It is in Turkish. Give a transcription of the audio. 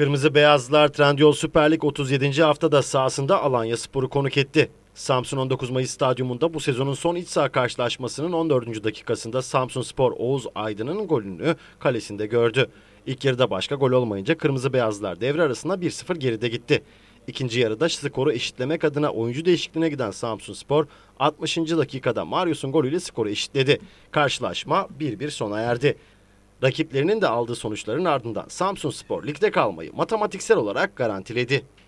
Kırmızı Beyazlar Trendyol Süper Lig 37. haftada sahasında Alanya Spor'u konuk etti. Samsun 19 Mayıs Stadyumunda bu sezonun son iç saha karşılaşmasının 14. dakikasında Samsun Spor Oğuz Aydın'ın golünü kalesinde gördü. İlk yarıda başka gol olmayınca Kırmızı Beyazlar devre arasında 1-0 geride gitti. İkinci yarıda skoru eşitlemek adına oyuncu değişikliğine giden Samsun Spor 60. dakikada Marius'un golüyle skoru eşitledi. Karşılaşma 1-1 sona erdi. Rakiplerinin de aldığı sonuçların ardından Samsun Spor ligde kalmayı matematiksel olarak garantiledi.